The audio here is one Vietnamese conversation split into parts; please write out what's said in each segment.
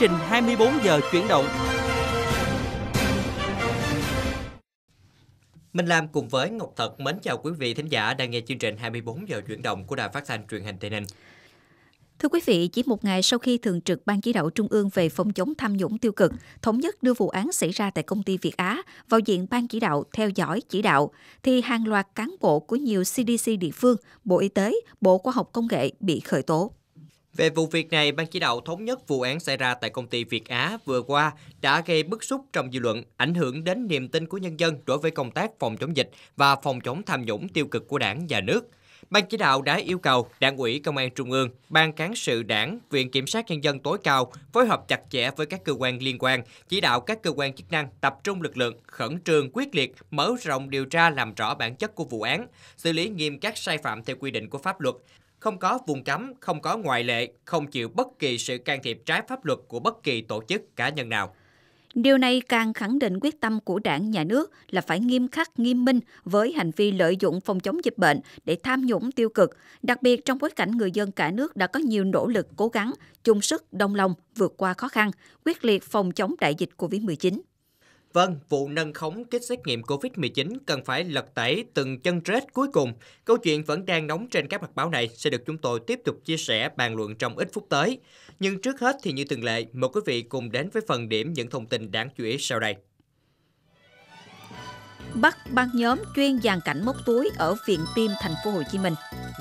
Chương trình 24 giờ chuyển động. Minh Lam cùng với Ngọc Thật mến chào quý vị thính giả đang nghe chương trình 24 giờ chuyển động của Đài Phát thanh Truyền hình Tây Ninh. Thưa quý vị, chỉ một ngày sau khi Thường trực Ban Chỉ đạo Trung ương về phòng chống tham nhũng tiêu cực thống nhất đưa vụ án xảy ra tại công ty Việt Á vào diện Ban Chỉ đạo theo dõi chỉ đạo, thì hàng loạt cán bộ của nhiều CDC địa phương, Bộ Y tế, Bộ Khoa học Công nghệ bị khởi tố. Về vụ việc này, Ban chỉ đạo thống nhất vụ án xảy ra tại công ty Việt Á vừa qua đã gây bức xúc trong dư luận, ảnh hưởng đến niềm tin của nhân dân đối với công tác phòng chống dịch và phòng chống tham nhũng tiêu cực của đảng và nước. Ban chỉ đạo đã yêu cầu Đảng ủy Công an Trung ương, Ban cán sự Đảng, Viện Kiểm sát Nhân dân tối cao phối hợp chặt chẽ với các cơ quan liên quan, chỉ đạo các cơ quan chức năng tập trung lực lượng, khẩn trương quyết liệt, mở rộng điều tra làm rõ bản chất của vụ án, xử lý nghiêm các sai phạm theo quy định của pháp luật, không có vùng cấm, không có ngoại lệ, không chịu bất kỳ sự can thiệp trái pháp luật của bất kỳ tổ chức cá nhân nào. Điều này càng khẳng định quyết tâm của đảng, nhà nước là phải nghiêm khắc, nghiêm minh với hành vi lợi dụng phòng chống dịch bệnh để tham nhũng tiêu cực, đặc biệt trong bối cảnh người dân cả nước đã có nhiều nỗ lực cố gắng, chung sức, đồng lòng vượt qua khó khăn, quyết liệt phòng chống đại dịch COVID-19. Vâng, vụ nâng khống kit xét nghiệm COVID-19 cần phải lật tẩy từng chân rết cuối cùng. Câu chuyện vẫn đang nóng trên các mặt báo này sẽ được chúng tôi tiếp tục chia sẻ bàn luận trong ít phút tới. Nhưng trước hết thì như thường lệ, mời quý vị cùng đến với phần điểm những thông tin đáng chú ý sau đây. Bắt băng nhóm chuyên dàn cảnh móc túi ở Viện Tim thành phố Hồ Chí Minh.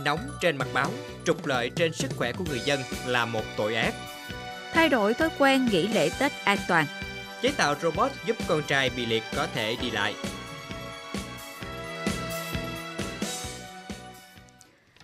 Nóng trên mặt báo, trục lợi trên sức khỏe của người dân là một tội ác. Thay đổi thói quen nghỉ lễ Tết an toàn, chế tạo robot giúp con trai bị liệt có thể đi lại.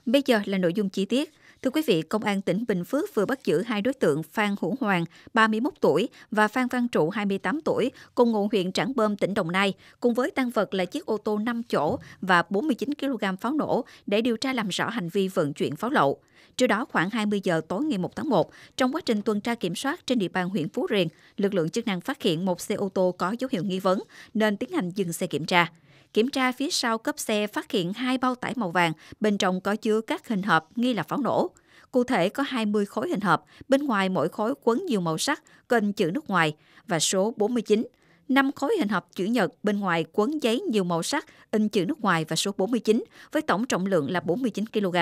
Bây giờ là nội dung chi tiết. Thưa quý vị, Công an tỉnh Bình Phước vừa bắt giữ hai đối tượng Phan Hữu Hoàng, 31 tuổi và Phan Văn Trụ, 28 tuổi, cùng ngụ huyện Trảng Bơm, tỉnh Đồng Nai, cùng với tăng vật là chiếc ô tô 5 chỗ và 49 kg pháo nổ để điều tra làm rõ hành vi vận chuyển pháo lậu. Trước đó khoảng 20 giờ tối ngày 1 tháng 1, trong quá trình tuần tra kiểm soát trên địa bàn huyện Phú Riềng, lực lượng chức năng phát hiện một xe ô tô có dấu hiệu nghi vấn nên tiến hành dừng xe kiểm tra. Kiểm tra phía sau cấp xe phát hiện hai bao tải màu vàng, bên trong có chứa các hình hộp nghi là pháo nổ. Cụ thể có 20 khối hình hộp, bên ngoài mỗi khối quấn nhiều màu sắc, kênh chữ nước ngoài và số 49. 5 khối hình hộp chữ nhật bên ngoài quấn giấy nhiều màu sắc, in chữ nước ngoài và số 49, với tổng trọng lượng là 49 kg.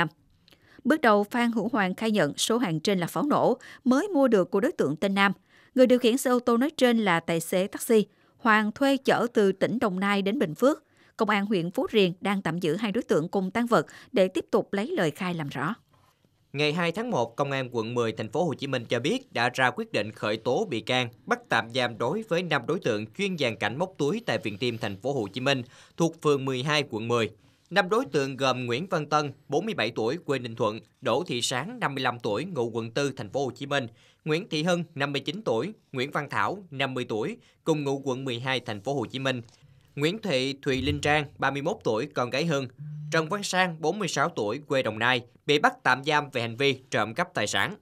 Bước đầu, Phan Hữu Hoàng khai nhận số hàng trên là pháo nổ, mới mua được của đối tượng tên Nam. Người điều khiển xe ô tô nói trên là tài xế taxi. Hoàng thuê chở từ tỉnh Đồng Nai đến Bình Phước. Công an huyện Phú Riềng đang tạm giữ hai đối tượng cùng tăng vật để tiếp tục lấy lời khai làm rõ. Ngày 2 tháng 1, Công an quận 10 thành phố Hồ Chí Minh cho biết đã ra quyết định khởi tố bị can, bắt tạm giam đối với 5 đối tượng chuyên dàn cảnh móc túi tại Viện Tiêm thành phố Hồ Chí Minh thuộc phường 12 quận 10. Năm đối tượng gồm Nguyễn Văn Tân, 47 tuổi, quê Ninh Thuận, Đỗ Thị Sáng, 55 tuổi, ngụ quận 4 thành phố Hồ Chí Minh, Nguyễn Thị Hân, 59 tuổi, Nguyễn Văn Thảo, 50 tuổi, cùng ngụ quận 12 thành phố Hồ Chí Minh Nguyễn Thị Thùy Linh Trang, 31 tuổi, con gái Hưng, Trần Văn Sang, 46 tuổi, quê Đồng Nai, bị bắt tạm giam về hành vi trộm cắp tài sản.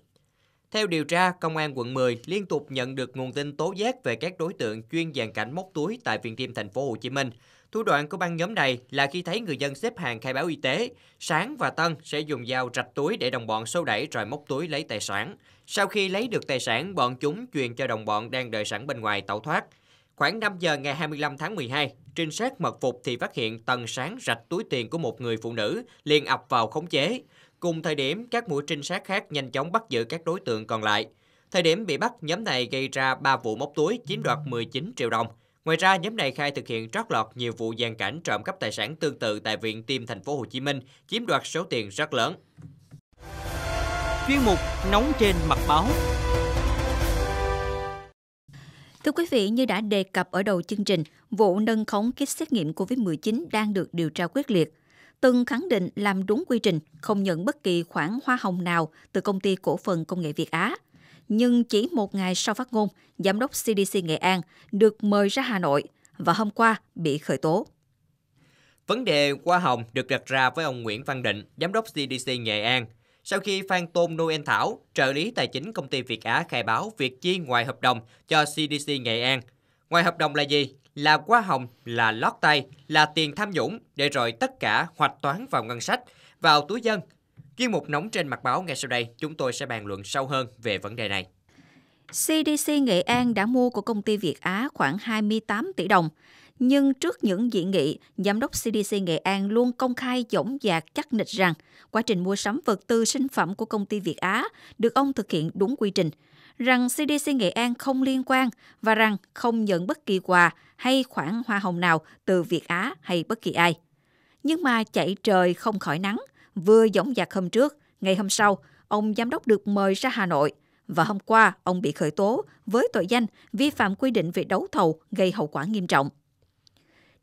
Theo điều tra, Công an quận 10 liên tục nhận được nguồn tin tố giác về các đối tượng chuyên dàn cảnh móc túi tại Viện Tiêm thành phố Hồ Chí Minh. Thủ đoạn của băng nhóm này là khi thấy người dân xếp hàng khai báo y tế, Sáng và Tân sẽ dùng dao rạch túi để đồng bọn sâu đẩy rồi móc túi lấy tài sản. Sau khi lấy được tài sản, bọn chúng truyền cho đồng bọn đang đợi sẵn bên ngoài tẩu thoát. Khoảng 5 giờ ngày 25 tháng 12, trinh sát mật phục thì phát hiện tần sáng rạch túi tiền của một người phụ nữ, liền ập vào khống chế. Cùng thời điểm, các mũi trinh sát khác nhanh chóng bắt giữ các đối tượng còn lại. Thời điểm bị bắt, nhóm này gây ra 3 vụ móc túi chiếm đoạt 19 triệu đồng. Ngoài ra, nhóm này khai thực hiện trót lọt nhiều vụ gian cảnh trộm cắp tài sản tương tự tại Viện Tim thành phố Hồ Chí Minh, chiếm đoạt số tiền rất lớn. Chuyên mục Nóng trên mặt báo Thưa quý vị, như đã đề cập ở đầu chương trình, vụ nâng khống kit xét nghiệm COVID-19 đang được điều tra quyết liệt. Từng khẳng định làm đúng quy trình, không nhận bất kỳ khoản hoa hồng nào từ công ty cổ phần công nghệ Việt Á. Nhưng chỉ một ngày sau phát ngôn, Giám đốc CDC Nghệ An được mời ra Hà Nội và hôm qua bị khởi tố. Vấn đề hoa hồng được đặt ra với ông Nguyễn Văn Định, Giám đốc CDC Nghệ An – sau khi Phan Tôn Noel Thảo, trợ lý tài chính công ty Việt Á khai báo việc chi ngoài hợp đồng cho CDC Nghệ An. Ngoài hợp đồng là gì? Là quá hồng, là lót tay, là tiền tham nhũng, để rồi tất cả hoạch toán vào ngân sách, vào túi dân. Chuyên mục nóng trên mặt báo ngay sau đây, chúng tôi sẽ bàn luận sâu hơn về vấn đề này. CDC Nghệ An đã mua của công ty Việt Á khoảng 28 tỷ đồng. Nhưng trước những dị nghị, Giám đốc CDC Nghệ An luôn công khai dõng dạc chắc nịch rằng quá trình mua sắm vật tư sinh phẩm của công ty Việt Á được ông thực hiện đúng quy trình, rằng CDC Nghệ An không liên quan và rằng không nhận bất kỳ quà hay khoản hoa hồng nào từ Việt Á hay bất kỳ ai. Nhưng mà chạy trời không khỏi nắng, vừa dõng dạc hôm trước, ngày hôm sau, ông giám đốc được mời ra Hà Nội – và hôm qua ông bị khởi tố với tội danh vi phạm quy định về đấu thầu gây hậu quả nghiêm trọng.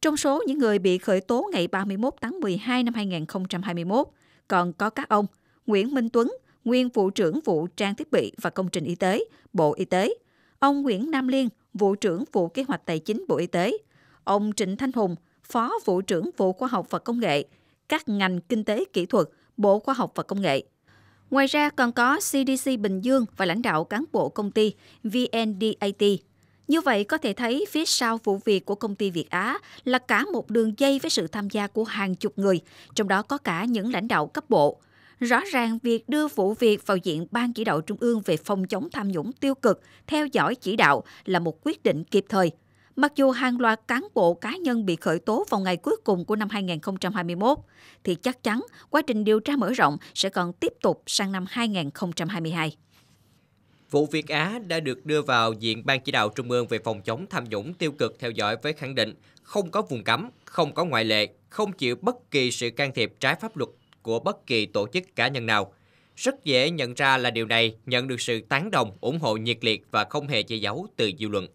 Trong số những người bị khởi tố ngày 31 tháng 12 năm 2021, còn có các ông Nguyễn Minh Tuấn, nguyên vụ trưởng vụ trang thiết bị và công trình y tế, Bộ Y tế, ông Nguyễn Nam Liên, vụ trưởng vụ kế hoạch tài chính Bộ Y tế, ông Trịnh Thanh Hùng, phó vụ trưởng vụ khoa học và công nghệ, các ngành kinh tế kỹ thuật, Bộ Khoa học và Công nghệ. Ngoài ra còn có CDC Bình Dương và lãnh đạo cán bộ công ty VNDAT như vậy có thể thấy phía sau vụ việc của công ty Việt Á là cả một đường dây với sự tham gia của hàng chục người, trong đó có cả những lãnh đạo cấp bộ. Rõ ràng việc đưa vụ việc vào diện Ban chỉ đạo Trung ương về phòng chống tham nhũng tiêu cực, theo dõi chỉ đạo là một quyết định kịp thời. Mặc dù hàng loạt cán bộ cá nhân bị khởi tố vào ngày cuối cùng của năm 2021, thì chắc chắn quá trình điều tra mở rộng sẽ còn tiếp tục sang năm 2022. Vụ việc Á đã được đưa vào diện Ban chỉ đạo Trung ương về phòng chống tham nhũng tiêu cực theo dõi với khẳng định không có vùng cấm, không có ngoại lệ, không chịu bất kỳ sự can thiệp trái pháp luật của bất kỳ tổ chức cá nhân nào. Rất dễ nhận ra là điều này nhận được sự tán đồng, ủng hộ nhiệt liệt và không hề che giấu từ dư luận.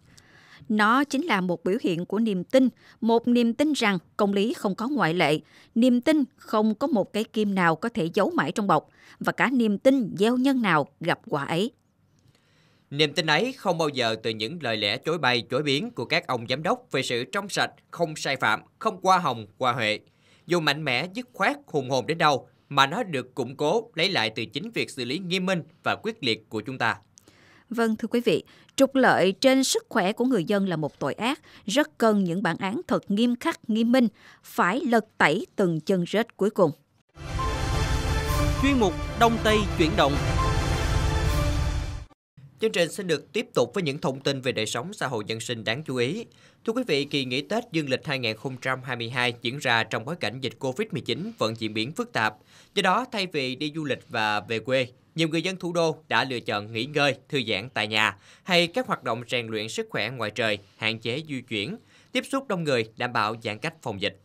Nó chính là một biểu hiện của niềm tin, một niềm tin rằng công lý không có ngoại lệ, niềm tin không có một cái kim nào có thể giấu mãi trong bọc và cả niềm tin gieo nhân nào gặp quả ấy. Niềm tin ấy không bao giờ từ những lời lẽ chối bay chối biến của các ông giám đốc về sự trong sạch, không sai phạm, không qua hồng, qua huệ. Dù mạnh mẽ, dứt khoát, hùng hồn đến đâu, mà nó được củng cố lấy lại từ chính việc xử lý nghiêm minh và quyết liệt của chúng ta. Vâng thưa quý vị, trục lợi trên sức khỏe của người dân là một tội ác, rất cần những bản án thật nghiêm khắc, nghiêm minh, phải lật tẩy từng chân rết cuối cùng. Chuyên mục Đông Tây chuyển động Chương trình sẽ được tiếp tục với những thông tin về đời sống xã hội dân sinh đáng chú ý. Thưa quý vị, kỳ nghỉ Tết dương lịch 2022 diễn ra trong bối cảnh dịch Covid-19 vẫn diễn biến phức tạp. Do đó, thay vì đi du lịch và về quê, nhiều người dân thủ đô đã lựa chọn nghỉ ngơi, thư giãn tại nhà hay các hoạt động rèn luyện sức khỏe ngoài trời, hạn chế di chuyển, tiếp xúc đông người, đảm bảo giãn cách phòng dịch.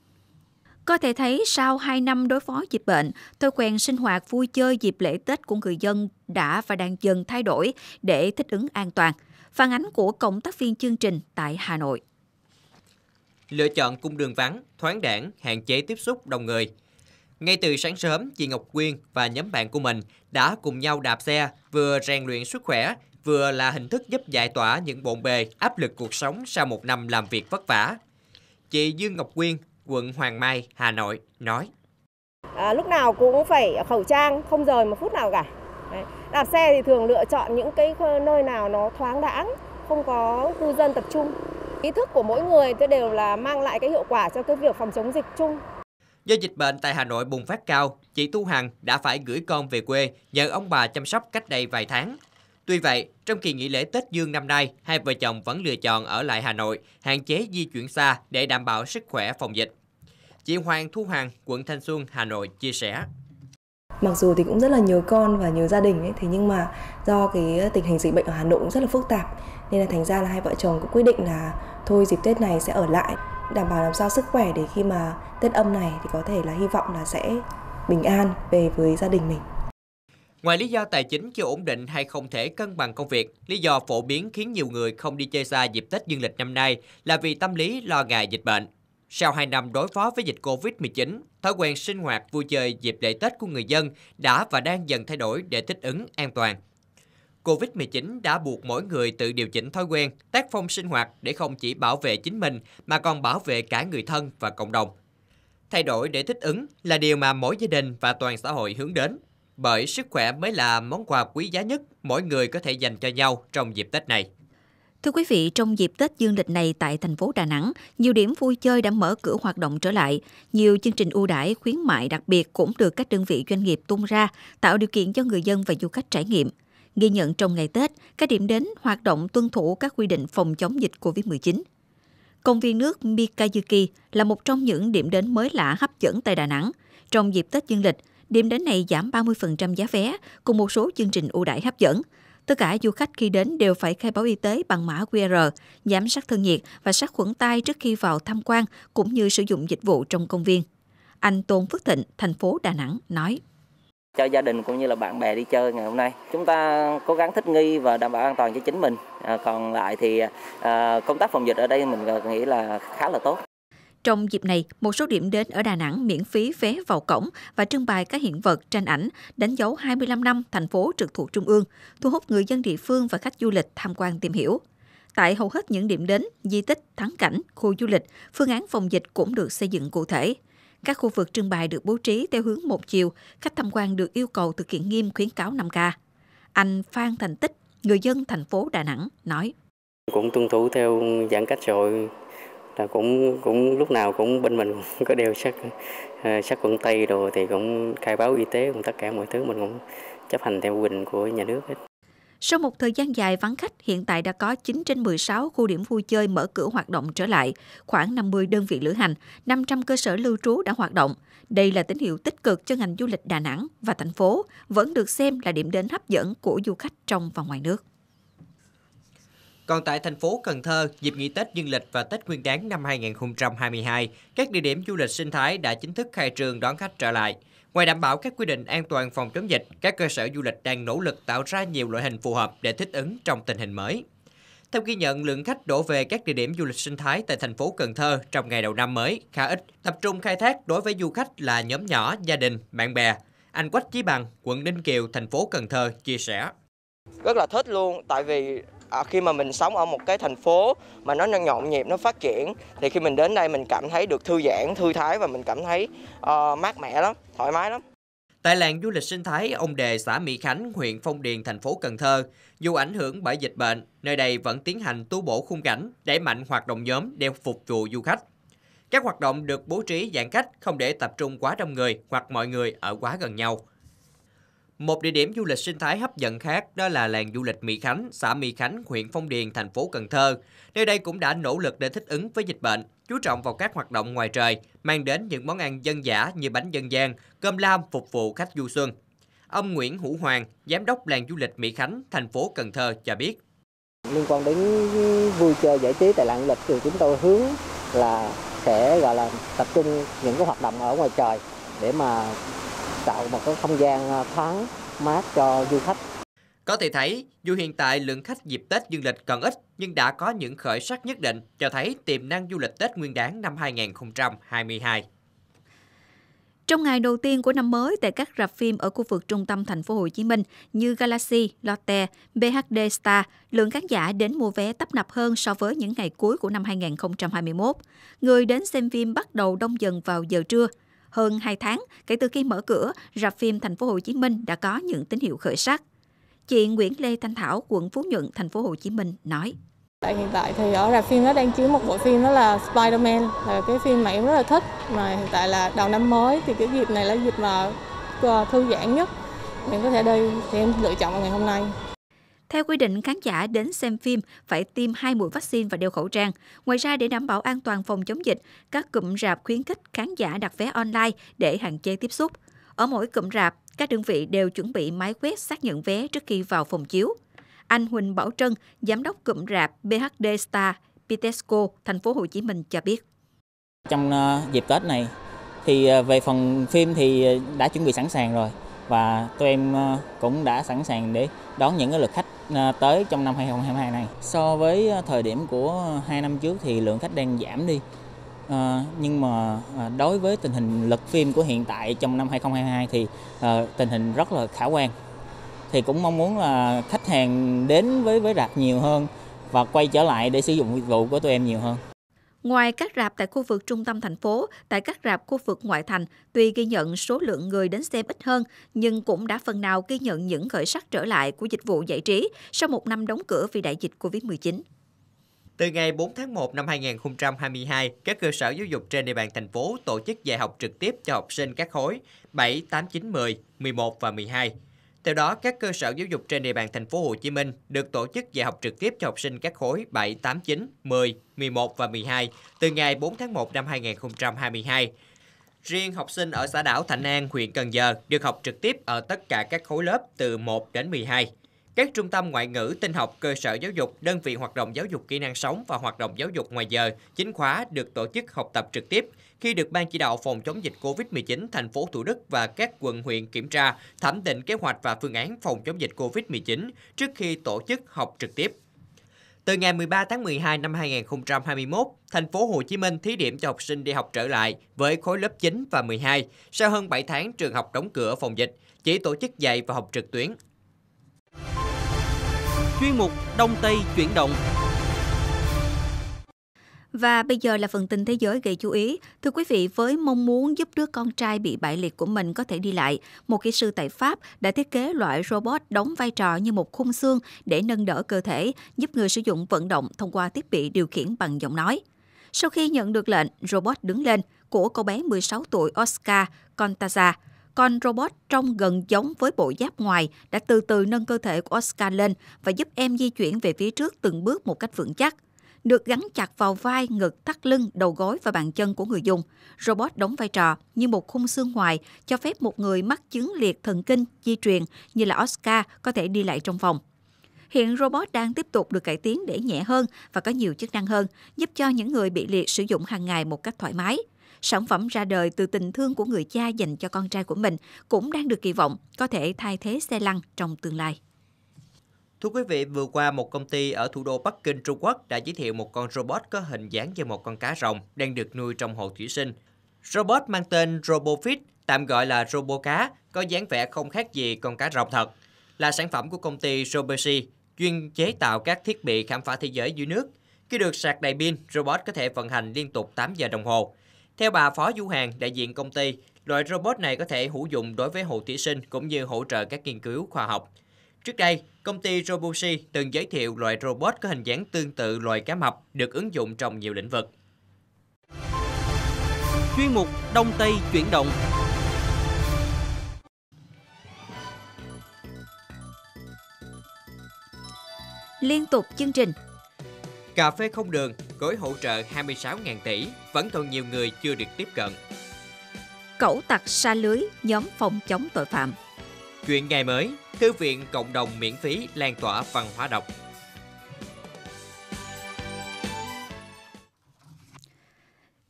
Có thể thấy sau 2 năm đối phó dịch bệnh, thói quen sinh hoạt vui chơi dịp lễ Tết của người dân đã và đang dần thay đổi để thích ứng an toàn. Phản ánh của cộng tác viên chương trình tại Hà Nội. Lựa chọn cung đường vắng, thoáng đảng, hạn chế tiếp xúc đông người. Ngay từ sáng sớm, chị Ngọc Quyên và nhóm bạn của mình đã cùng nhau đạp xe, vừa rèn luyện sức khỏe, vừa là hình thức giúp giải tỏa những bộn bề, áp lực cuộc sống sau một năm làm việc vất vả. Chị Dương Ngọc Quyên quận Hoàng Mai, Hà Nội nói. À, lúc nào cũng phải khẩu trang, không rời một phút nào cả. Đấy. Đạp xe thì thường lựa chọn những cái nơi nào nó thoáng đãng, không có cư dân tập trung. Ý thức của mỗi người tôi đều là mang lại cái hiệu quả cho cái việc phòng chống dịch chung. Do dịch bệnh tại Hà Nội bùng phát cao, chị Tu Hằng đã phải gửi con về quê nhờ ông bà chăm sóc cách đây vài tháng. Tuy vậy, trong kỳ nghỉ lễ Tết Dương năm nay, hai vợ chồng vẫn lựa chọn ở lại Hà Nội, hạn chế di chuyển xa để đảm bảo sức khỏe phòng dịch. Chị Hoàng Thu Hằng, quận Thanh Xuân, Hà Nội chia sẻ. Mặc dù thì cũng rất là nhớ con và nhớ gia đình ấy, thế nhưng mà do cái tình hình dịch bệnh ở Hà Nội cũng rất là phức tạp nên là thành ra là hai vợ chồng cũng quyết định là thôi dịp Tết này sẽ ở lại đảm bảo làm sao sức khỏe để khi mà Tết âm này thì có thể là hy vọng là sẽ bình an về với gia đình mình. Ngoài lý do tài chính chưa ổn định hay không thể cân bằng công việc, lý do phổ biến khiến nhiều người không đi chơi xa dịp Tết dương lịch năm nay là vì tâm lý lo ngại dịch bệnh. Sau 2 năm đối phó với dịch Covid-19, thói quen sinh hoạt vui chơi dịp lễ Tết của người dân đã và đang dần thay đổi để thích ứng an toàn. Covid-19 đã buộc mỗi người tự điều chỉnh thói quen, tác phong sinh hoạt để không chỉ bảo vệ chính mình mà còn bảo vệ cả người thân và cộng đồng. Thay đổi để thích ứng là điều mà mỗi gia đình và toàn xã hội hướng đến, bởi sức khỏe mới là món quà quý giá nhất mỗi người có thể dành cho nhau trong dịp Tết này. Thưa quý vị, trong dịp Tết dương lịch này tại thành phố Đà Nẵng, nhiều điểm vui chơi đã mở cửa hoạt động trở lại. Nhiều chương trình ưu đãi, khuyến mại đặc biệt cũng được các đơn vị doanh nghiệp tung ra, tạo điều kiện cho người dân và du khách trải nghiệm. Ghi nhận trong ngày Tết, các điểm đến hoạt động tuân thủ các quy định phòng chống dịch COVID-19. Công viên nước Mikayuki là một trong những điểm đến mới lạ hấp dẫn tại Đà Nẵng. Trong dịp Tết dương lịch, điểm đến này giảm 30% giá vé cùng một số chương trình ưu đãi hấp dẫn – Tất cả du khách khi đến đều phải khai báo y tế bằng mã QR, giám sát thân nhiệt và sát khuẩn tay trước khi vào tham quan cũng như sử dụng dịch vụ trong công viên. Anh Tôn Phước Thịnh, thành phố Đà Nẵng nói cho gia đình cũng như là bạn bè đi chơi ngày hôm nay. Chúng ta cố gắng thích nghi và đảm bảo an toàn cho chính mình. À, còn lại thì à, công tác phòng dịch ở đây mình à, nghĩ là khá là tốt. Trong dịp này, một số điểm đến ở Đà Nẵng miễn phí vé vào cổng và trưng bày các hiện vật, tranh ảnh đánh dấu 25 năm thành phố trực thuộc Trung ương, thu hút người dân địa phương và khách du lịch tham quan tìm hiểu. Tại hầu hết những điểm đến, di tích, thắng cảnh, khu du lịch, phương án phòng dịch cũng được xây dựng cụ thể. Các khu vực trưng bày được bố trí theo hướng một chiều, khách tham quan được yêu cầu thực hiện nghiêm khuyến cáo 5K. Anh Phan Thành Tích, người dân thành phố Đà Nẵng, nói. Cũng tuân thủ theo giãn cách rồi, là cũng cũng lúc nào cũng bên mình cũng có đeo sắt ờ, sắt quần tay rồi thì cũng khai báo y tế cũng tất cả mọi thứ mình cũng chấp hành theo quy định của nhà nước hết. Sau một thời gian dài vắng khách, hiện tại đã có 9 trên 16 khu điểm vui chơi mở cửa hoạt động trở lại, khoảng 50 đơn vị lữ hành, 500 cơ sở lưu trú đã hoạt động. Đây là tín hiệu tích cực cho ngành du lịch Đà Nẵng và thành phố, vẫn được xem là điểm đến hấp dẫn của du khách trong và ngoài nước. Còn tại thành phố Cần Thơ, dịp nghỉ Tết Dương lịch và Tết Nguyên đán năm 2022, các địa điểm du lịch sinh thái đã chính thức khai trương đón khách trở lại. Ngoài đảm bảo các quy định an toàn phòng chống dịch, các cơ sở du lịch đang nỗ lực tạo ra nhiều loại hình phù hợp để thích ứng trong tình hình mới. Theo ghi nhận, lượng khách đổ về các địa điểm du lịch sinh thái tại thành phố Cần Thơ trong ngày đầu năm mới khá ít, tập trung khai thác đối với du khách là nhóm nhỏ, gia đình, bạn bè. Anh Quách Chí Bằng, quận Ninh Kiều, thành phố Cần Thơ chia sẻ. Rất là thích luôn, tại vì Ờ, khi mà mình sống ở một cái thành phố mà nó nhộn nhịp nó phát triển thì khi mình đến đây mình cảm thấy được thư giãn thư thái và mình cảm thấy uh, mát mẻ lắm thoải mái lắm Tại làng du lịch sinh thái Ông Đề, xã Mỹ Khánh, huyện Phong Điền, thành phố Cần Thơ, dù ảnh hưởng bởi dịch bệnh, nơi đây vẫn tiến hành tu bổ khung cảnh, đẩy mạnh hoạt động nhóm để phục vụ du khách. Các hoạt động được bố trí giãn cách, không để tập trung quá đông người hoặc mọi người ở quá gần nhau. Một địa điểm du lịch sinh thái hấp dẫn khác đó là làng du lịch Mỹ Khánh, xã Mỹ Khánh, huyện Phong Điền, thành phố Cần Thơ. Nơi đây cũng đã nỗ lực để thích ứng với dịch bệnh, chú trọng vào các hoạt động ngoài trời, mang đến những món ăn dân dã như bánh dân gian, cơm lam phục vụ khách du xuân. Ông Nguyễn Hữu Hoàng, giám đốc làng du lịch Mỹ Khánh, thành phố Cần Thơ cho biết. Liên quan đến vui chơi giải trí tại làng du lịch thì chúng tôi hướng là sẽ gọi là tập trung những cái hoạt động ở ngoài trời để mà tạo một cái không gian à, thoáng mát cho du khách. Có thể thấy, dù hiện tại lượng khách dịp Tết dương lịch còn ít nhưng đã có những khởi sắc nhất định cho thấy tiềm năng du lịch Tết Nguyên đáng năm 2022. Trong ngày đầu tiên của năm mới tại các rạp phim ở khu vực trung tâm thành phố Hồ Chí Minh như Galaxy, Lotte, BHD Star, lượng khán giả đến mua vé tấp nập hơn so với những ngày cuối của năm 2021. Người đến xem phim bắt đầu đông dần vào giờ trưa hơn 2 tháng kể từ khi mở cửa, rạp phim Thành phố Hồ Chí Minh đã có những tín hiệu khởi sắc. Chị Nguyễn Lê Thanh Thảo, quận Phú Nhuận, Thành phố Hồ Chí Minh nói. Tại hiện tại thì ở rạp phim nó đang chiếu một bộ phim đó là Spider-Man là cái phim mà em rất là thích mà hiện tại là đầu năm mới thì cái dịp này là dịp mà ờ, thư giãn nhất em có thể đi thì em lựa chọn vào ngày hôm nay theo quy định, khán giả đến xem phim phải tiêm hai mũi vaccine và đeo khẩu trang. Ngoài ra, để đảm bảo an toàn phòng chống dịch, các cụm rạp khuyến khích khán giả đặt vé online để hạn chế tiếp xúc. Ở mỗi cụm rạp, các đơn vị đều chuẩn bị máy quét xác nhận vé trước khi vào phòng chiếu. Anh Huỳnh Bảo Trân, giám đốc cụm rạp BHD Star Pitesco, thành phố Hồ Chí Minh cho biết. Trong ờ, dịp Tết này thì ờ, về phần phim thì ờ, đã chuẩn bị sẵn sàng rồi và tụi em ờ, cũng đã sẵn sàng để đón những cái lượt khách ờ, tới trong năm 2022 này. So với ờ, thời điểm của hai năm trước thì lượng khách đang giảm đi. À, nhưng mà đối với tình hình lực phim của hiện tại trong năm 2022 thì à, tình hình rất là khả quan. Thì cũng mong muốn là khách hàng đến với với rạp nhiều hơn và quay trở lại để sử dụng dịch vụ của tụi em nhiều hơn. Ngoài các rạp tại khu vực trung tâm thành phố, tại các rạp khu vực ngoại thành, tuy ghi nhận số lượng người đến xem ít hơn, nhưng cũng đã phần nào ghi nhận những khởi sắc trở lại của dịch vụ giải trí sau một năm đóng cửa vì đại dịch COVID-19. Từ ngày 4 tháng 1 năm 2022, các cơ sở giáo dục trên địa bàn thành phố tổ chức dạy học trực tiếp cho học sinh các khối 7, 8, 9, 10, 11 và 12 theo đó, các cơ sở giáo dục trên địa bàn thành phố Hồ Chí Minh được tổ chức dạy học trực tiếp cho học sinh các khối 7, 8, 9, 10, 11 và 12 từ ngày 4 tháng 1 năm 2022. Riêng học sinh ở xã đảo Thạnh An, huyện Cần Giờ được học trực tiếp ở tất cả các khối lớp từ 1 đến 12. Các trung tâm ngoại ngữ, tinh học, cơ sở giáo dục, đơn vị hoạt động giáo dục kỹ năng sống và hoạt động giáo dục ngoài giờ, chính khóa được tổ chức học tập trực tiếp, khi được Ban chỉ đạo phòng chống dịch COVID-19 thành phố Thủ Đức và các quận huyện kiểm tra, thẩm định kế hoạch và phương án phòng chống dịch COVID-19 trước khi tổ chức học trực tiếp. Từ ngày 13 tháng 12 năm 2021, thành phố Hồ Chí Minh thí điểm cho học sinh đi học trở lại với khối lớp 9 và 12 sau hơn 7 tháng trường học đóng cửa phòng dịch, chỉ tổ chức dạy và học trực tuyến. Chuyên mục Đông Tây chuyển động và bây giờ là phần tin thế giới gây chú ý. Thưa quý vị, với mong muốn giúp đứa con trai bị bại liệt của mình có thể đi lại, một kỹ sư tại Pháp đã thiết kế loại robot đóng vai trò như một khung xương để nâng đỡ cơ thể, giúp người sử dụng vận động thông qua thiết bị điều khiển bằng giọng nói. Sau khi nhận được lệnh, robot đứng lên của cậu bé 16 tuổi Oscar Contaza. Con robot trông gần giống với bộ giáp ngoài đã từ từ nâng cơ thể của Oscar lên và giúp em di chuyển về phía trước từng bước một cách vững chắc được gắn chặt vào vai, ngực, thắt lưng, đầu gối và bàn chân của người dùng. Robot đóng vai trò như một khung xương ngoài cho phép một người mắc chứng liệt thần kinh di truyền như là Oscar có thể đi lại trong phòng. Hiện robot đang tiếp tục được cải tiến để nhẹ hơn và có nhiều chức năng hơn, giúp cho những người bị liệt sử dụng hàng ngày một cách thoải mái. Sản phẩm ra đời từ tình thương của người cha dành cho con trai của mình cũng đang được kỳ vọng có thể thay thế xe lăn trong tương lai. Thưa quý vị, vừa qua một công ty ở thủ đô Bắc Kinh, Trung Quốc đã giới thiệu một con robot có hình dáng như một con cá rồng đang được nuôi trong hồ thủy sinh. Robot mang tên RoboFit, tạm gọi là robot cá, có dáng vẻ không khác gì con cá rồng thật, là sản phẩm của công ty Robesi, chuyên chế tạo các thiết bị khám phá thế giới dưới nước. Khi được sạc đầy pin, robot có thể vận hành liên tục 8 giờ đồng hồ. Theo bà Phó Du Hàng, đại diện công ty, loại robot này có thể hữu dụng đối với hồ thủy sinh cũng như hỗ trợ các nghiên cứu khoa học. Trước đây, công ty Robusi từng giới thiệu loại robot có hình dáng tương tự loài cá mập được ứng dụng trong nhiều lĩnh vực. Chuyên mục Đông Tây chuyển động Liên tục chương trình Cà phê không đường, gói hỗ trợ 26.000 tỷ, vẫn còn nhiều người chưa được tiếp cận. Cẩu tặc xa lưới, nhóm phòng chống tội phạm Chuyện ngày mới, Thư viện cộng đồng miễn phí lan tỏa văn hóa đọc.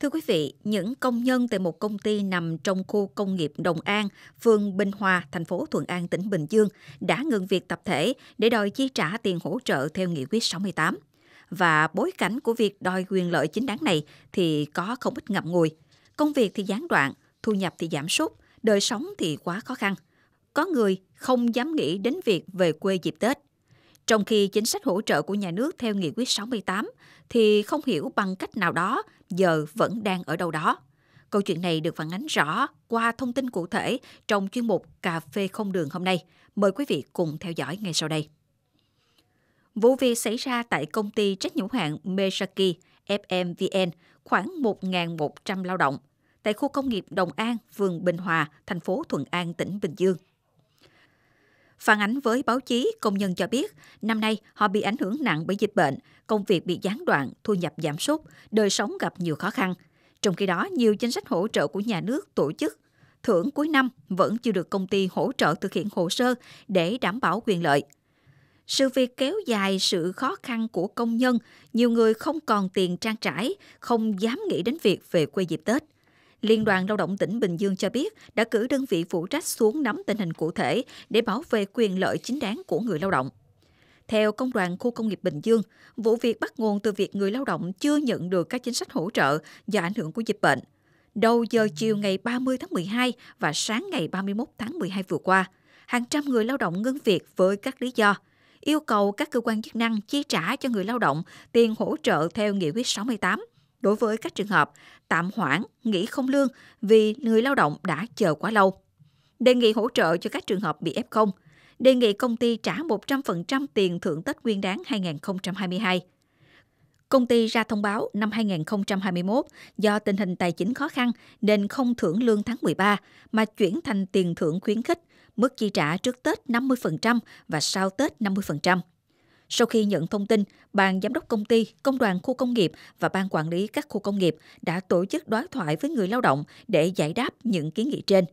Thưa quý vị, những công nhân tại một công ty nằm trong khu công nghiệp Đồng An, phường Bình Hòa, thành phố Thuận An, tỉnh Bình Dương đã ngừng việc tập thể để đòi chi trả tiền hỗ trợ theo nghị quyết 68. Và bối cảnh của việc đòi quyền lợi chính đáng này thì có không ít ngậm ngùi. Công việc thì gián đoạn, thu nhập thì giảm sút, đời sống thì quá khó khăn có người không dám nghĩ đến việc về quê dịp Tết. Trong khi chính sách hỗ trợ của nhà nước theo nghị quyết 68 thì không hiểu bằng cách nào đó giờ vẫn đang ở đâu đó. Câu chuyện này được phản ánh rõ qua thông tin cụ thể trong chuyên mục Cà phê không đường hôm nay. Mời quý vị cùng theo dõi ngay sau đây. Vụ việc xảy ra tại công ty trách nhiệm hạn Mesaki FMVN khoảng 1.100 lao động tại khu công nghiệp Đồng An, phường Bình Hòa, thành phố Thuận An, tỉnh Bình Dương – Phản ánh với báo chí, công nhân cho biết, năm nay họ bị ảnh hưởng nặng bởi dịch bệnh, công việc bị gián đoạn, thu nhập giảm sút, đời sống gặp nhiều khó khăn. Trong khi đó, nhiều chính sách hỗ trợ của nhà nước, tổ chức, thưởng cuối năm vẫn chưa được công ty hỗ trợ thực hiện hồ sơ để đảm bảo quyền lợi. Sự việc kéo dài sự khó khăn của công nhân, nhiều người không còn tiền trang trải, không dám nghĩ đến việc về quê dịp Tết. Liên đoàn Lao động tỉnh Bình Dương cho biết đã cử đơn vị phụ trách xuống nắm tình hình cụ thể để bảo vệ quyền lợi chính đáng của người lao động. Theo Công đoàn Khu công nghiệp Bình Dương, vụ việc bắt nguồn từ việc người lao động chưa nhận được các chính sách hỗ trợ do ảnh hưởng của dịch bệnh. Đầu giờ chiều ngày 30 tháng 12 và sáng ngày 31 tháng 12 vừa qua, hàng trăm người lao động ngưng việc với các lý do yêu cầu các cơ quan chức năng chi trả cho người lao động tiền hỗ trợ theo Nghị quyết 68 đối với các trường hợp tạm hoãn, nghỉ không lương vì người lao động đã chờ quá lâu. Đề nghị hỗ trợ cho các trường hợp bị F0, đề nghị công ty trả 100% tiền thưởng Tết Nguyên đáng 2022. Công ty ra thông báo năm 2021 do tình hình tài chính khó khăn nên không thưởng lương tháng 13 mà chuyển thành tiền thưởng khuyến khích, mức chi trả trước Tết 50% và sau Tết 50%. Sau khi nhận thông tin, Ban Giám đốc Công ty, Công đoàn Khu Công nghiệp và Ban Quản lý các khu công nghiệp đã tổ chức đối thoại với người lao động để giải đáp những kiến nghị trên.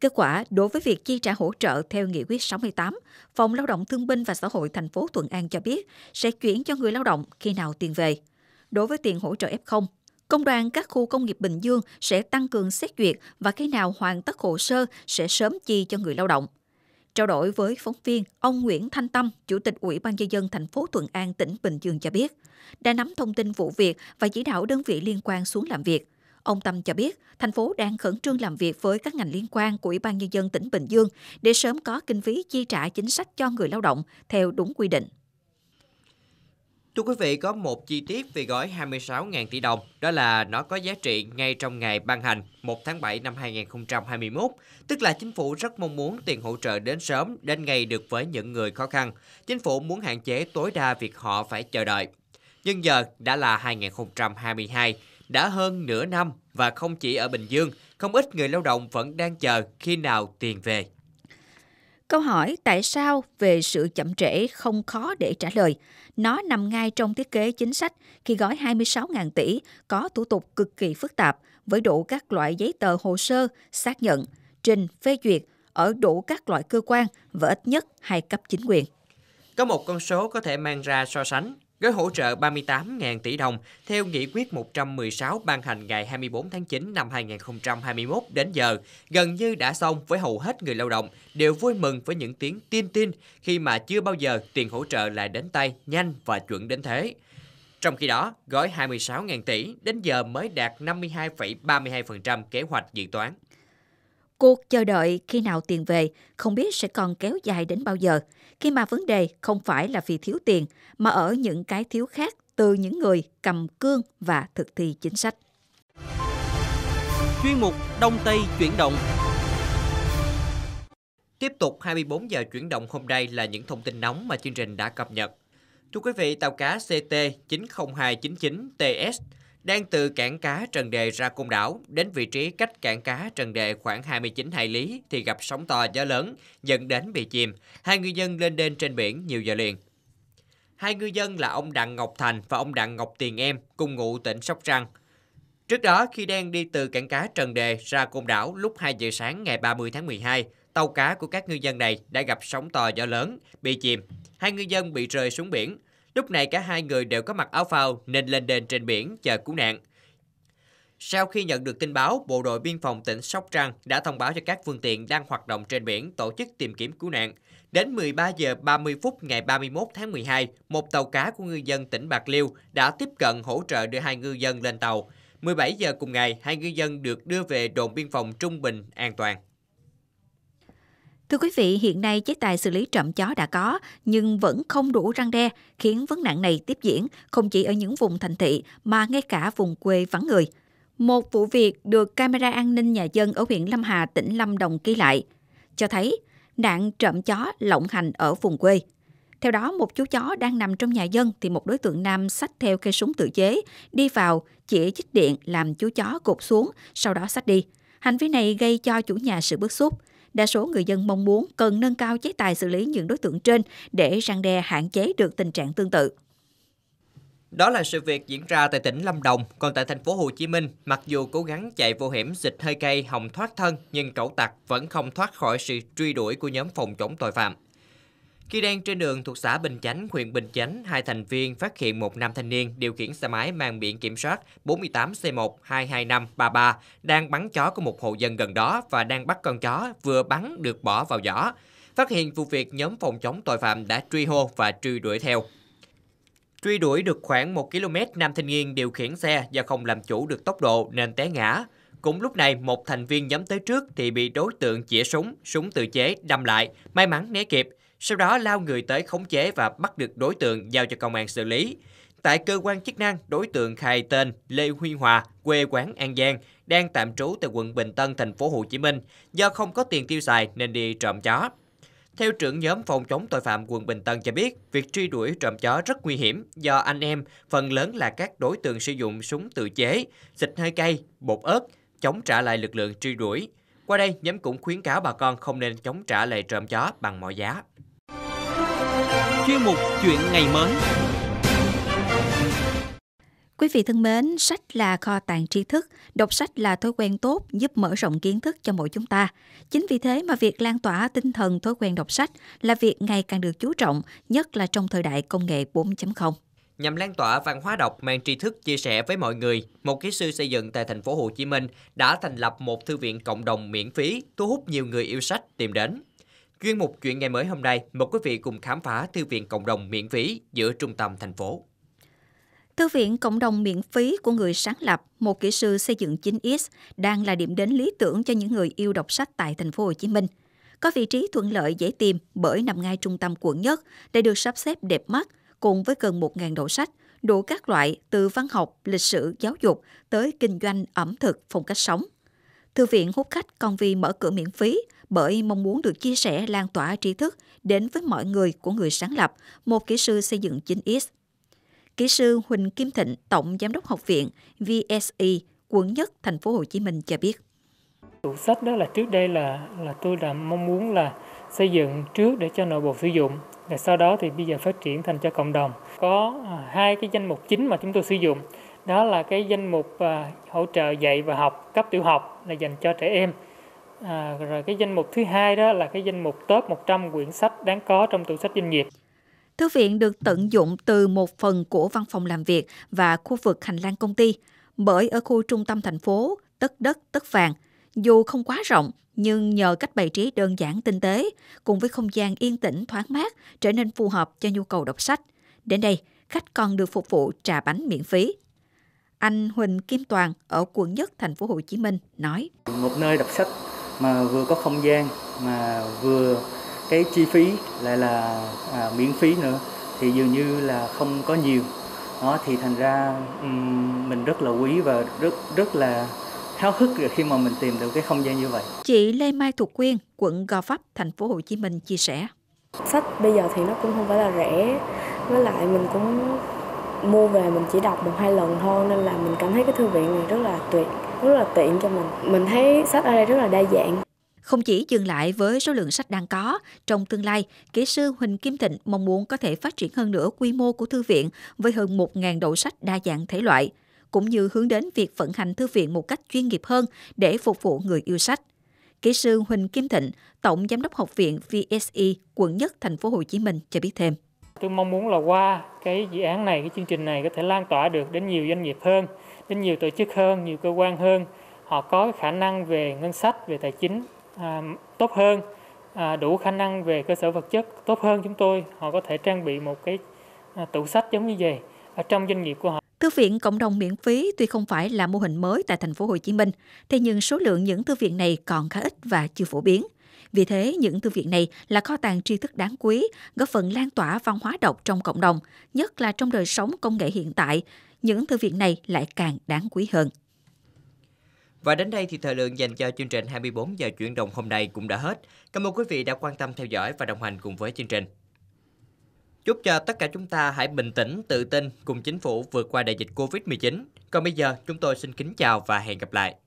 Kết quả, đối với việc chi trả hỗ trợ theo Nghị quyết 68, Phòng Lao động Thương binh và Xã hội thành phố Thuận An cho biết sẽ chuyển cho người lao động khi nào tiền về. Đối với tiền hỗ trợ F0, Công đoàn các khu công nghiệp Bình Dương sẽ tăng cường xét duyệt và khi nào hoàn tất hồ sơ sẽ sớm chi cho người lao động. Trao đổi với phóng viên, ông Nguyễn Thanh Tâm, Chủ tịch Ủy ban nhân dân thành phố Thuận An, tỉnh Bình Dương cho biết, đã nắm thông tin vụ việc và chỉ đạo đơn vị liên quan xuống làm việc. Ông Tâm cho biết, thành phố đang khẩn trương làm việc với các ngành liên quan của Ủy ban nhân dân tỉnh Bình Dương để sớm có kinh phí chi trả chính sách cho người lao động theo đúng quy định. Thưa quý vị, có một chi tiết về gói 26.000 tỷ đồng, đó là nó có giá trị ngay trong ngày ban hành 1 tháng 7 năm 2021, tức là chính phủ rất mong muốn tiền hỗ trợ đến sớm, đến ngày được với những người khó khăn. Chính phủ muốn hạn chế tối đa việc họ phải chờ đợi. Nhưng giờ đã là 2022, đã hơn nửa năm và không chỉ ở Bình Dương, không ít người lao động vẫn đang chờ khi nào tiền về. Câu hỏi tại sao về sự chậm trễ không khó để trả lời. Nó nằm ngay trong thiết kế chính sách khi gói 26.000 tỷ có thủ tục cực kỳ phức tạp với đủ các loại giấy tờ hồ sơ, xác nhận, trình, phê duyệt ở đủ các loại cơ quan và ít nhất hai cấp chính quyền. Có một con số có thể mang ra so sánh gói hỗ trợ 38.000 tỷ đồng theo nghị quyết 116 ban hành ngày 24 tháng 9 năm 2021 đến giờ, gần như đã xong với hầu hết người lao động đều vui mừng với những tiếng tin tin khi mà chưa bao giờ tiền hỗ trợ lại đến tay nhanh và chuẩn đến thế. Trong khi đó, gói 26.000 tỷ đến giờ mới đạt 52,32% kế hoạch dự toán. Cuộc chờ đợi khi nào tiền về không biết sẽ còn kéo dài đến bao giờ khi mà vấn đề không phải là vì thiếu tiền mà ở những cái thiếu khác từ những người cầm cương và thực thi chính sách. Chuyên mục Đông Tây chuyển động Tiếp tục 24 giờ chuyển động hôm nay là những thông tin nóng mà chương trình đã cập nhật. Thưa quý vị, tàu cá CT 90299 TS đang từ cảng cá Trần Đề ra côn đảo, đến vị trí cách cảng cá Trần Đề khoảng 29 hải lý thì gặp sóng to gió lớn, dẫn đến bị chìm. Hai ngư dân lên đên trên biển nhiều giờ liền. Hai ngư dân là ông Đặng Ngọc Thành và ông Đặng Ngọc Tiền Em, cùng ngụ tỉnh Sóc Trăng. Trước đó, khi đang đi từ cảng cá Trần Đề ra côn đảo lúc 2 giờ sáng ngày 30 tháng 12, tàu cá của các ngư dân này đã gặp sóng to gió lớn, bị chìm. Hai ngư dân bị rơi xuống biển, Lúc này cả hai người đều có mặc áo phao nên lên đền trên biển chờ cứu nạn. Sau khi nhận được tin báo, Bộ đội Biên phòng tỉnh Sóc Trăng đã thông báo cho các phương tiện đang hoạt động trên biển tổ chức tìm kiếm cứu nạn. Đến 13 giờ 30 phút ngày 31 tháng 12, một tàu cá của ngư dân tỉnh Bạc Liêu đã tiếp cận hỗ trợ đưa hai ngư dân lên tàu. 17 giờ cùng ngày, hai ngư dân được đưa về đồn biên phòng Trung Bình an toàn. Thưa quý vị, hiện nay chế tài xử lý trộm chó đã có nhưng vẫn không đủ răng đe khiến vấn nạn này tiếp diễn không chỉ ở những vùng thành thị mà ngay cả vùng quê vắng người. Một vụ việc được camera an ninh nhà dân ở huyện Lâm Hà, tỉnh Lâm Đồng ghi lại cho thấy nạn trộm chó lộng hành ở vùng quê. Theo đó, một chú chó đang nằm trong nhà dân thì một đối tượng nam xách theo cây súng tự chế, đi vào, chỉ chích điện làm chú chó gục xuống, sau đó xách đi. Hành vi này gây cho chủ nhà sự bức xúc đa số người dân mong muốn cần nâng cao chế tài xử lý những đối tượng trên để răng đe hạn chế được tình trạng tương tự. Đó là sự việc diễn ra tại tỉnh Lâm Đồng, còn tại thành phố Hồ Chí Minh, mặc dù cố gắng chạy vô hiểm xịt hơi cây hồng thoát thân, nhưng cẩu tặc vẫn không thoát khỏi sự truy đuổi của nhóm phòng chống tội phạm. Khi đang trên đường thuộc xã Bình Chánh, huyện Bình Chánh, hai thành viên phát hiện một nam thanh niên điều khiển xe máy mang biển kiểm soát 48C1-22533 đang bắn chó của một hộ dân gần đó và đang bắt con chó vừa bắn được bỏ vào giỏ. Phát hiện vụ việc, nhóm phòng chống tội phạm đã truy hô và truy đuổi theo. Truy đuổi được khoảng 1 km, nam thanh niên điều khiển xe do không làm chủ được tốc độ nên té ngã. Cũng lúc này, một thành viên nhắm tới trước thì bị đối tượng chĩa súng, súng tự chế đâm lại, may mắn né kịp sau đó lao người tới khống chế và bắt được đối tượng giao cho công an xử lý. Tại cơ quan chức năng, đối tượng khai tên Lê Huy Hòa, quê quán An Giang, đang tạm trú tại quận Bình Tân, thành phố Hồ Chí Minh, do không có tiền tiêu xài nên đi trộm chó. Theo trưởng nhóm phòng chống tội phạm quận Bình Tân cho biết, việc truy đuổi trộm chó rất nguy hiểm do anh em phần lớn là các đối tượng sử dụng súng tự chế, xịt hơi cay, bột ớt, chống trả lại lực lượng truy đuổi. Qua đây, nhóm cũng khuyến cáo bà con không nên chống trả lại trộm chó bằng mọi giá chuyên mục chuyện ngày mới. Quý vị thân mến, sách là kho tàng tri thức, đọc sách là thói quen tốt giúp mở rộng kiến thức cho mỗi chúng ta. Chính vì thế mà việc lan tỏa tinh thần thói quen đọc sách là việc ngày càng được chú trọng, nhất là trong thời đại công nghệ 4.0. Nhằm lan tỏa văn hóa đọc mang tri thức chia sẻ với mọi người, một kỹ sư xây dựng tại thành phố Hồ Chí Minh đã thành lập một thư viện cộng đồng miễn phí, thu hút nhiều người yêu sách tìm đến. Chuyên mục Chuyện ngày mới hôm nay, mời quý vị cùng khám phá thư viện cộng đồng miễn phí giữa trung tâm thành phố. Thư viện cộng đồng miễn phí của người sáng lập, một kỹ sư xây dựng chính x đang là điểm đến lý tưởng cho những người yêu đọc sách tại thành phố Hồ Chí Minh. Có vị trí thuận lợi dễ tìm bởi nằm ngay trung tâm quận nhất, để được sắp xếp đẹp mắt cùng với gần 1.000 đầu sách, đủ các loại từ văn học, lịch sử, giáo dục tới kinh doanh, ẩm thực, phong cách sống. Thư viện hút khách còn vì mở cửa miễn phí, bởi mong muốn được chia sẻ lan tỏa tri thức đến với mọi người của người sáng lập, một kỹ sư xây dựng chính x Kỹ sư Huỳnh Kim Thịnh, Tổng Giám đốc Học viện VSE, quận nhất, thành phố Hồ Chí Minh cho biết. Tủ sách đó là trước đây là là tôi đã mong muốn là xây dựng trước để cho nội bộ sử dụng và sau đó thì bây giờ phát triển thành cho cộng đồng. Có à, hai cái danh mục chính mà chúng tôi sử dụng. Đó là cái danh mục à, hỗ trợ dạy và học cấp tiểu học là dành cho trẻ em À, rồi cái danh mục thứ hai đó là cái danh mục top 100 quyển sách đáng có trong tủ sách doanh nghiệp. Thư viện được tận dụng từ một phần của văn phòng làm việc và khu vực hành lang công ty, bởi ở khu trung tâm thành phố, tất đất, tất vàng, dù không quá rộng nhưng nhờ cách bày trí đơn giản tinh tế cùng với không gian yên tĩnh thoáng mát trở nên phù hợp cho nhu cầu đọc sách. Đến đây, khách còn được phục vụ trà bánh miễn phí. Anh Huỳnh Kim Toàn ở quận Nhất, thành phố Hồ Chí Minh nói: Một nơi đọc sách mà vừa có không gian mà vừa cái chi phí lại là à, miễn phí nữa thì dường như là không có nhiều đó thì thành ra um, mình rất là quý và rất rất là háo hức khi mà mình tìm được cái không gian như vậy. Chị Lê Mai Thục Quyên, quận Gò Vấp, thành phố Hồ Chí Minh chia sẻ. Sách bây giờ thì nó cũng không phải là rẻ, với lại mình cũng mua về mình chỉ đọc một hai lần thôi nên là mình cảm thấy cái thư viện này rất là tuyệt rất là tiện cho mình mình thấy sách ở đây rất là đa dạng không chỉ dừng lại với số lượng sách đang có, trong tương lai, kỹ sư Huỳnh Kim Thịnh mong muốn có thể phát triển hơn nữa quy mô của thư viện với hơn 1.000 đầu sách đa dạng thể loại, cũng như hướng đến việc vận hành thư viện một cách chuyên nghiệp hơn để phục vụ người yêu sách. Kỹ sư Huỳnh Kim Thịnh, Tổng Giám đốc Học viện VSE, quận nhất thành phố Hồ Chí Minh cho biết thêm tôi mong muốn là qua cái dự án này cái chương trình này có thể lan tỏa được đến nhiều doanh nghiệp hơn đến nhiều tổ chức hơn nhiều cơ quan hơn họ có khả năng về ngân sách về tài chính à, tốt hơn à, đủ khả năng về cơ sở vật chất tốt hơn chúng tôi họ có thể trang bị một cái à, tủ sách giống như vậy ở trong doanh nghiệp của họ Thư viện cộng đồng miễn phí tuy không phải là mô hình mới tại thành phố Hồ Chí Minh, thế nhưng số lượng những thư viện này còn khá ít và chưa phổ biến. Vì thế, những thư viện này là kho tàng tri thức đáng quý, góp phần lan tỏa văn hóa đọc trong cộng đồng, nhất là trong đời sống công nghệ hiện tại. Những thư viện này lại càng đáng quý hơn. Và đến đây thì thời lượng dành cho chương trình 24 giờ chuyển động hôm nay cũng đã hết. Cảm ơn quý vị đã quan tâm theo dõi và đồng hành cùng với chương trình. Chúc cho tất cả chúng ta hãy bình tĩnh, tự tin cùng chính phủ vượt qua đại dịch Covid-19. Còn bây giờ, chúng tôi xin kính chào và hẹn gặp lại.